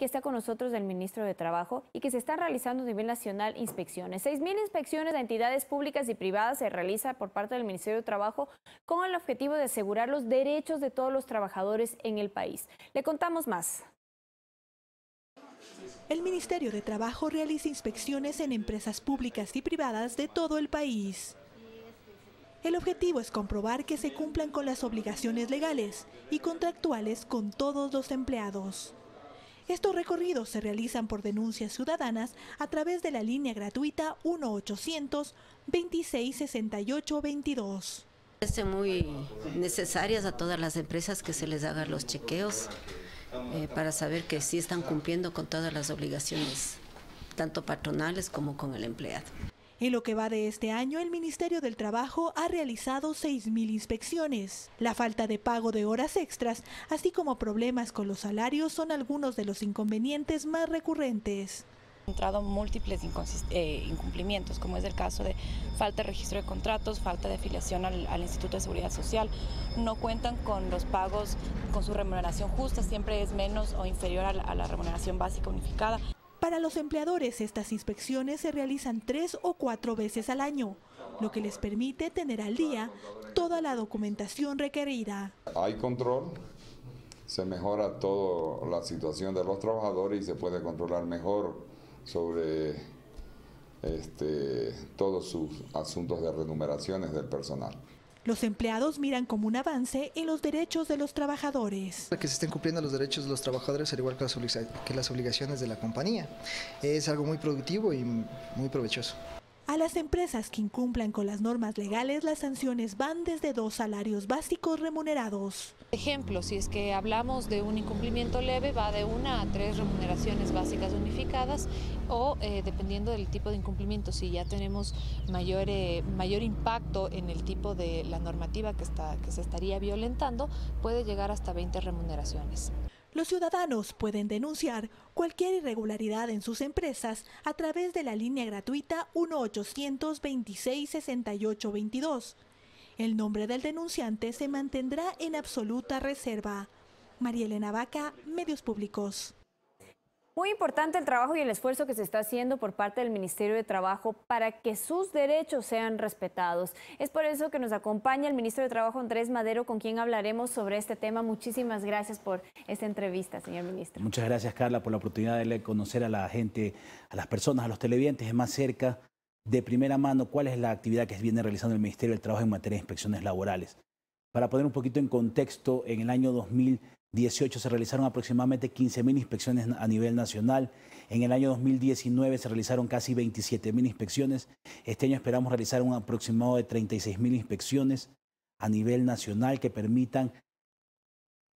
que está con nosotros del ministro de Trabajo y que se están realizando a nivel nacional inspecciones. 6.000 inspecciones de entidades públicas y privadas se realiza por parte del Ministerio de Trabajo con el objetivo de asegurar los derechos de todos los trabajadores en el país. Le contamos más. El Ministerio de Trabajo realiza inspecciones en empresas públicas y privadas de todo el país. El objetivo es comprobar que se cumplan con las obligaciones legales y contractuales con todos los empleados. Estos recorridos se realizan por denuncias ciudadanas a través de la línea gratuita 1-800-2668-22. Es muy necesarias a todas las empresas que se les hagan los chequeos eh, para saber que sí están cumpliendo con todas las obligaciones, tanto patronales como con el empleado. En lo que va de este año, el Ministerio del Trabajo ha realizado 6.000 inspecciones. La falta de pago de horas extras, así como problemas con los salarios, son algunos de los inconvenientes más recurrentes encontrado múltiples eh, incumplimientos, como es el caso de falta de registro de contratos, falta de afiliación al, Instituto de Seguridad Social, no cuentan con los pagos, con su remuneración justa, siempre es menos o inferior a la remuneración básica unificada. Para los empleadores, estas inspecciones se realizan tres o cuatro veces al año, lo que les permite tener al día toda la documentación requerida. Hay control, se mejora toda la situación de los trabajadores y se puede controlar mejor sobre este, todos sus asuntos de remuneraciones del personal. Los empleados miran como un avance en los derechos de los trabajadores. Que se estén cumpliendo los derechos de los trabajadores al igual que las obligaciones de la compañía. Es algo muy productivo y muy provechoso. A las empresas que incumplan con las normas legales, las sanciones van desde dos salarios básicos remunerados. Ejemplo, si es que hablamos de un incumplimiento leve, va de una a tres remuneraciones básicas unificadas o eh, dependiendo del tipo de incumplimiento, si ya tenemos mayor, eh, impacto en el tipo de la normativa que, que se estaría violentando, puede llegar hasta 20 remuneraciones. Los ciudadanos pueden denunciar cualquier irregularidad en sus empresas a través de la línea gratuita 1 800 6822 El nombre del denunciante se mantendrá en absoluta reserva. María Elena Vaca, Medios Públicos. Muy importante el trabajo y el esfuerzo que se está haciendo por parte del Ministerio de Trabajo para que sus derechos sean respetados. Es por eso que nos acompaña el ministro de Trabajo Andrés Madero, con quien hablaremos sobre este tema. Muchísimas gracias por esta entrevista, señor ministro. Muchas gracias, Carla, por la oportunidad de conocer a la gente, a las personas, a los televidentes más cerca, de primera mano, cuál es la actividad que viene realizando el Ministerio del Trabajo en materia de inspecciones laborales. Para poner un poquito en contexto, en el año 2000 18 se realizaron aproximadamente 15.000 inspecciones a nivel nacional. En el año 2019 se realizaron casi 27.000 inspecciones. Este año esperamos realizar un aproximado de 36.000 inspecciones a nivel nacional que permitan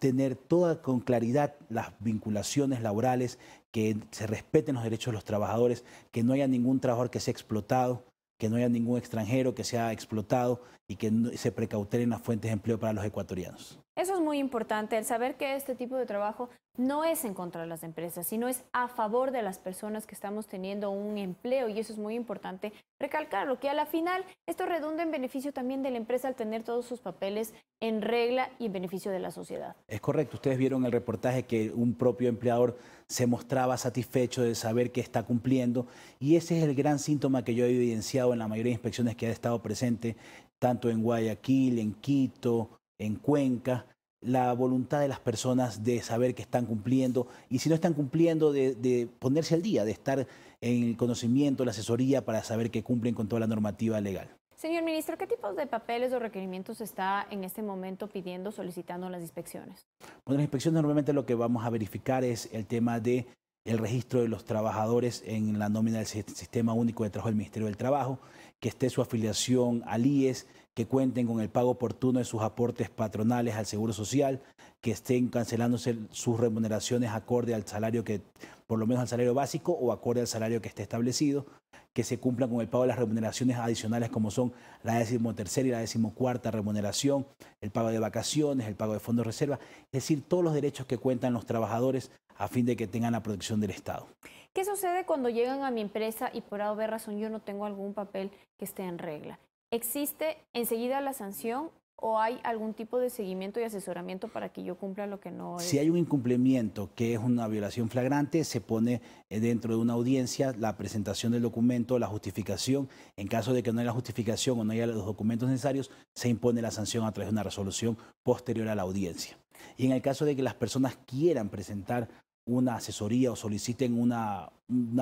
tener toda con claridad las vinculaciones laborales, que se respeten los derechos de los trabajadores, que no haya ningún trabajador que sea explotado, que no haya ningún extranjero que sea explotado y que se precauteren las fuentes de empleo para los ecuatorianos. Eso es muy importante, el saber que este tipo de trabajo no es en contra de las empresas, sino es a favor de las personas que estamos teniendo un empleo y eso es muy importante recalcarlo, que a la final esto redunda en beneficio también de la empresa al tener todos sus papeles en regla y en beneficio de la sociedad. Es correcto, ustedes vieron el reportaje que un propio empleador se mostraba satisfecho de saber que está cumpliendo y ese es el gran síntoma que yo he evidenciado en la mayoría de inspecciones que ha estado presente, tanto en Guayaquil, en Quito, en Cuenca, la voluntad de las personas de saber que están cumpliendo y si no están cumpliendo, de, ponerse al día, de estar en el conocimiento, la asesoría para saber que cumplen con toda la normativa legal. Señor ministro, ¿qué tipos de papeles o requerimientos está en este momento pidiendo, solicitando las inspecciones? Bueno, las inspecciones normalmente lo que vamos a verificar es el tema de el registro de los trabajadores en la nómina del Sistema Único de Trabajo del Ministerio del Trabajo, que esté su afiliación al IES, que cuenten con el pago oportuno de sus aportes patronales al Seguro Social, que estén cancelándose sus remuneraciones acorde al salario que, por lo menos al salario básico o acorde al salario que esté establecido, que se cumplan con el pago de las remuneraciones adicionales como son la decimotercera y la decimocuarta remuneración, el pago de vacaciones, el pago de fondos de reserva, es decir, todos los derechos que cuentan los trabajadores a fin de que tengan la protección del Estado. ¿Qué sucede cuando llegan a mi empresa y por alguna razón yo no tengo algún papel que esté en regla? ¿existe enseguida la sanción o hay algún tipo de seguimiento y asesoramiento para que yo cumpla lo que no Si hay un incumplimiento que es una violación flagrante, se pone eh, dentro de una audiencia la presentación del documento, la justificación. En caso de que no haya la justificación o no haya los documentos necesarios, se impone la sanción a través de una resolución posterior a la audiencia. Y en el caso de que las personas quieran presentar una asesoría o soliciten una,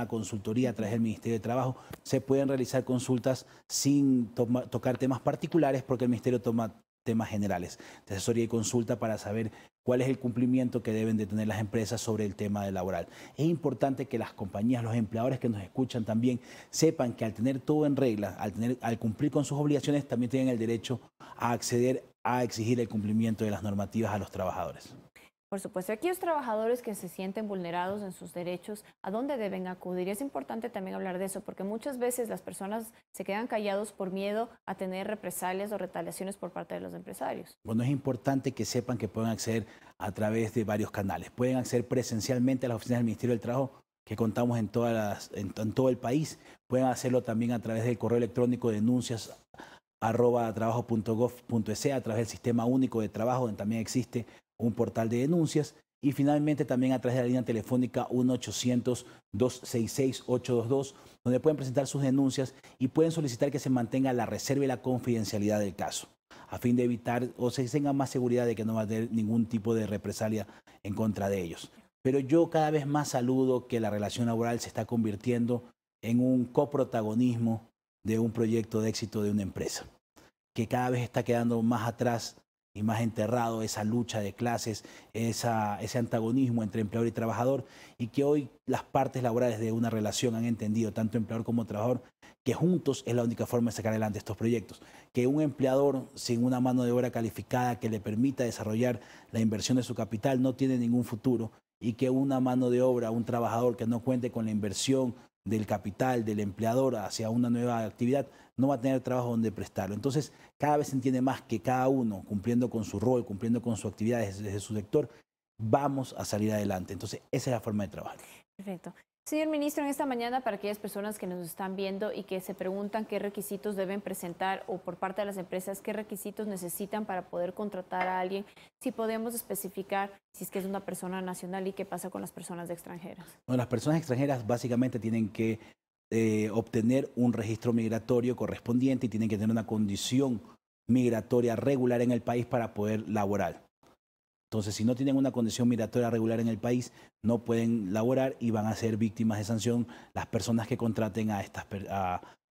consultoría a través del Ministerio de Trabajo, se pueden realizar consultas sin tocar temas particulares porque el Ministerio toma temas generales de asesoría y consulta para saber cuál es el cumplimiento que deben de tener las empresas sobre el tema de laboral. Es importante que las compañías, los empleadores que nos escuchan también sepan que al tener todo en regla, al, al cumplir con sus obligaciones, también tienen el derecho a acceder a exigir el cumplimiento de las normativas a los trabajadores. Por supuesto, aquellos trabajadores que se sienten vulnerados en sus derechos, ¿a dónde deben acudir? Y es importante también hablar de eso, porque muchas veces las personas se quedan callados por miedo a tener represalias o retaliaciones por parte de los empresarios. Bueno, es importante que sepan que pueden acceder a través de varios canales. Pueden acceder presencialmente a las oficinas del Ministerio del Trabajo, que contamos en, todas en, todo el país. Pueden hacerlo también a través del correo electrónico denuncias arroba e, a través del sistema único de trabajo, donde también existe un portal de denuncias y finalmente también a través de la línea telefónica 1-800-266-822, donde pueden presentar sus denuncias y pueden solicitar que se mantenga la reserva y la confidencialidad del caso, a fin de evitar o se tenga más seguridad de que no va a haber ningún tipo de represalia en contra de ellos. Pero yo cada vez más saludo que la relación laboral se está convirtiendo en un coprotagonismo de un proyecto de éxito de una empresa, que cada vez está quedando más atrás y más enterrado esa lucha de clases, esa, ese antagonismo entre empleador y trabajador, y que hoy las partes laborales de una relación han entendido, tanto empleador como trabajador, que juntos es la única forma de sacar adelante estos proyectos. Que un empleador sin una mano de obra calificada que le permita desarrollar la inversión de su capital no tiene ningún futuro y que una mano de obra, un trabajador que no cuente con la inversión, del capital, del empleador hacia una nueva actividad, no va a tener trabajo donde prestarlo. Entonces, cada vez se entiende más que cada uno, cumpliendo con su rol, cumpliendo con su actividad desde, su sector, vamos a salir adelante. Entonces, esa es la forma de trabajar. Perfecto. Señor ministro, en esta mañana, para aquellas personas que nos están viendo y que se preguntan qué requisitos deben presentar o por parte de las empresas, qué requisitos necesitan para poder contratar a alguien, si podemos especificar si es que es una persona nacional y qué pasa con las personas extranjeras. Bueno, las personas extranjeras básicamente tienen que eh, obtener un registro migratorio correspondiente y tienen que tener una condición migratoria regular en el país para poder laborar. Entonces, si no tienen una condición migratoria regular en el país, no pueden laborar y van a ser víctimas de sanción las personas que contraten a, estas,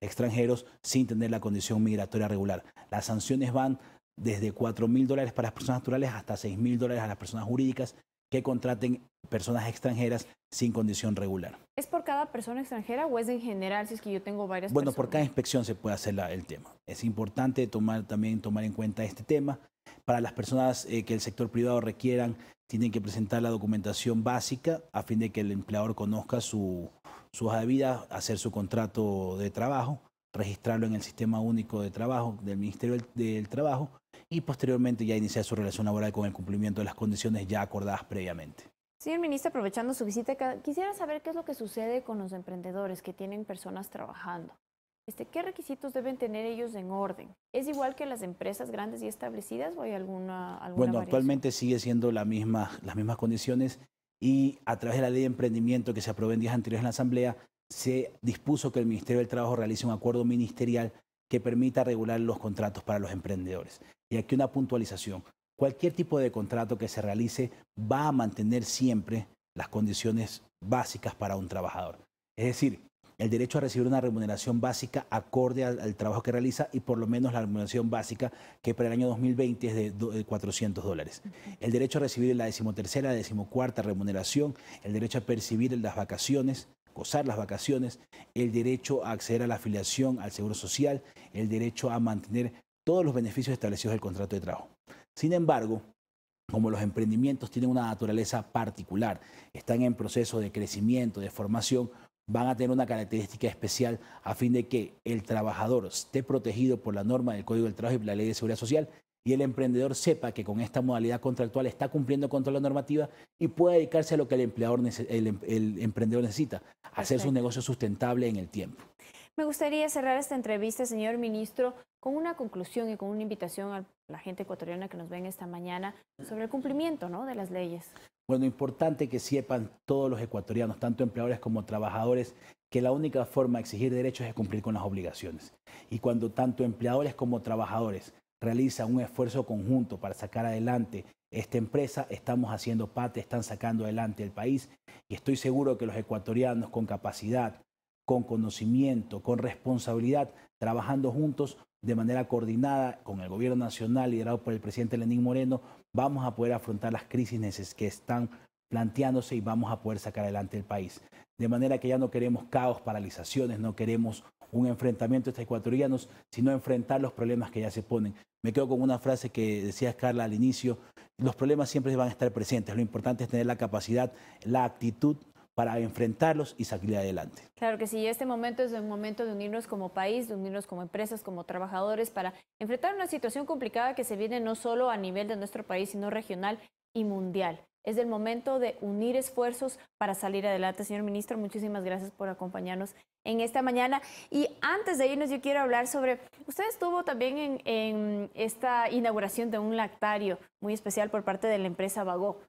extranjeros sin tener la condición migratoria regular. Las sanciones van desde 4 mil dólares para las personas naturales hasta 6 mil dólares a las personas jurídicas que contraten personas extranjeras sin condición regular. ¿Es por cada persona extranjera o es en general si es que yo tengo varias Bueno, por cada inspección se puede hacer el tema. Es importante tomar, también tomar en cuenta este tema. Para las personas eh, que el sector privado requieran, tienen que presentar la documentación básica a fin de que el empleador conozca su, su hoja de vida, hacer su contrato de trabajo, registrarlo en el Sistema Único de Trabajo del Ministerio del, del Trabajo y posteriormente ya iniciar su relación laboral con el cumplimiento de las condiciones ya acordadas previamente. Señor ministro, aprovechando su visita, quisiera saber qué es lo que sucede con los emprendedores que tienen personas trabajando. Este, ¿Qué requisitos deben tener ellos en orden? ¿Es igual que las empresas grandes y establecidas o hay alguna, alguna Bueno, actualmente sigue siendo la misma, las mismas condiciones y a través de la ley de emprendimiento que se aprobó en días anteriores en la Asamblea, se dispuso que el Ministerio del Trabajo realice un acuerdo ministerial que permita regular los contratos para los emprendedores. Y aquí una puntualización. Cualquier tipo de contrato que se realice va a mantener siempre las condiciones básicas para un trabajador. Es decir, el derecho a recibir una remuneración básica acorde al, trabajo que realiza y por lo menos la remuneración básica que para el año 2020 es de, de 400 dólares. El derecho a recibir la decimotercera, la decimocuarta remuneración, el derecho a percibir las vacaciones, gozar las vacaciones, el derecho a acceder a la afiliación al Seguro Social, el derecho a mantener todos los beneficios establecidos del contrato de trabajo. Sin embargo, como los emprendimientos tienen una naturaleza particular, están en proceso de crecimiento, de formación, van a tener una característica especial a fin de que el trabajador esté protegido por la norma del Código del Trabajo y la Ley de Seguridad Social y el emprendedor sepa que con esta modalidad contractual está cumpliendo con toda la normativa y pueda dedicarse a lo que el, empleador, em, el, emprendedor necesita, hacer su negocio sustentable en el tiempo. Me gustaría cerrar esta entrevista, señor ministro, con una conclusión y con una invitación a la gente ecuatoriana que nos ven esta mañana sobre el cumplimiento de las leyes. Bueno, importante que sepan todos los ecuatorianos, tanto empleadores como trabajadores, que la única forma de exigir derechos es cumplir con las obligaciones. Y cuando tanto empleadores como trabajadores realizan un esfuerzo conjunto para sacar adelante esta empresa, estamos haciendo parte, están sacando adelante el país y estoy seguro que los ecuatorianos con capacidad, con conocimiento, con responsabilidad, trabajando juntos, de manera coordinada con el gobierno nacional liderado por el presidente Lenín Moreno, vamos a poder afrontar las crisis que están planteándose y vamos a poder sacar adelante el país. De manera que ya no queremos caos, paralizaciones, no queremos un enfrentamiento entre ecuatorianos, sino enfrentar los problemas que ya se ponen. Me quedo con una frase que decía Carla, al inicio, los problemas siempre van a estar presentes, lo importante es tener la capacidad, la actitud para enfrentarlos y salir adelante. Claro que sí, este momento es un momento de unirnos como país, de unirnos como empresas, como trabajadores, para enfrentar una situación complicada que se viene no solo a nivel de nuestro país, sino regional y mundial. Es el momento de unir esfuerzos para salir adelante. Señor ministro, muchísimas gracias por acompañarnos en esta mañana. Y antes de irnos, yo quiero hablar sobre, usted estuvo también en, esta inauguración de un lactario muy especial por parte de la empresa Vago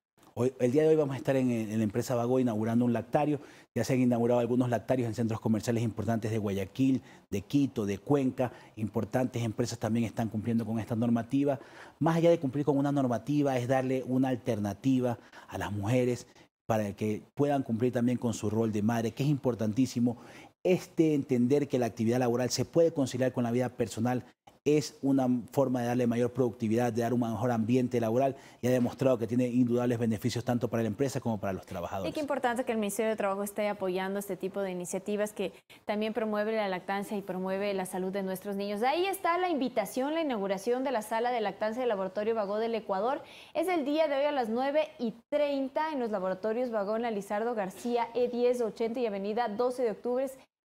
el día de hoy vamos a estar en, la empresa Vago inaugurando un lactario. Ya se han inaugurado algunos lactarios en centros comerciales importantes de Guayaquil, de Quito, de Cuenca. Importantes empresas también están cumpliendo con esta normativa. Más allá de cumplir con una normativa, es darle una alternativa a las mujeres para que puedan cumplir también con su rol de madre, que es importantísimo este entender que la actividad laboral se puede conciliar con la vida personal es una forma de darle mayor productividad, de dar un mejor ambiente laboral y ha demostrado que tiene indudables beneficios tanto para la empresa como para los trabajadores. Y qué importante que el Ministerio de Trabajo esté apoyando este tipo de iniciativas que también promueve la lactancia y promueve la salud de nuestros niños. Ahí está la invitación, la inauguración de la sala de lactancia del Laboratorio Vagó del Ecuador. Es el día de hoy a las 9 y 30 en los laboratorios Vagón Lizardo García E1080 y Avenida 12 de Octubre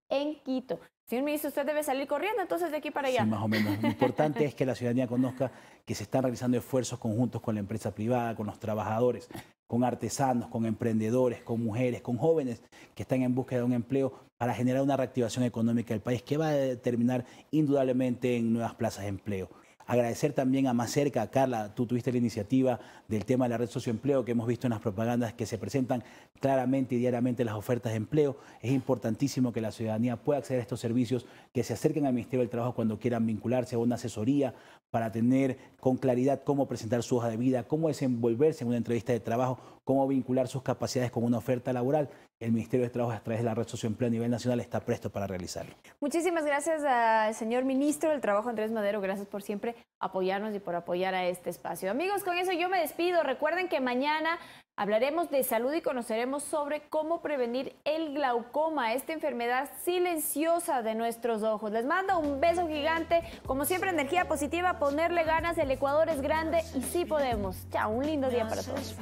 en Quito. Señor ministro, usted debe salir corriendo entonces de aquí para allá. Sí, más o menos. Lo importante es que la ciudadanía conozca que se están realizando esfuerzos conjuntos con la empresa privada, con los trabajadores, con artesanos, con emprendedores, con mujeres, con jóvenes que están en búsqueda de un empleo para generar una reactivación económica del país que va a determinar indudablemente en nuevas plazas de empleo. Agradecer también a Más Cerca, Carla, tú tuviste la iniciativa del tema de la red socioempleo, que hemos visto en las propagandas que se presentan claramente y diariamente las ofertas de empleo. Es importantísimo que la ciudadanía pueda acceder a estos servicios, que se acerquen al Ministerio del Trabajo cuando quieran vincularse a una asesoría para tener con claridad cómo presentar su hoja de vida, cómo desenvolverse en una entrevista de trabajo, cómo vincular sus capacidades con una oferta laboral. El Ministerio de Trabajo, a través de la Red Empleo a nivel nacional, está presto para realizarlo. Muchísimas gracias al señor ministro del Trabajo, Andrés Madero. Gracias por siempre apoyarnos y por apoyar a este espacio. Amigos, con eso yo me despido. Recuerden que mañana hablaremos de salud y conoceremos sobre cómo prevenir el glaucoma, esta enfermedad silenciosa de nuestros ojos. Les mando un beso gigante. Como siempre, energía positiva, ponerle ganas. El Ecuador es grande y sí podemos. Chao, un lindo día para todos.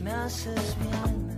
me haces bien.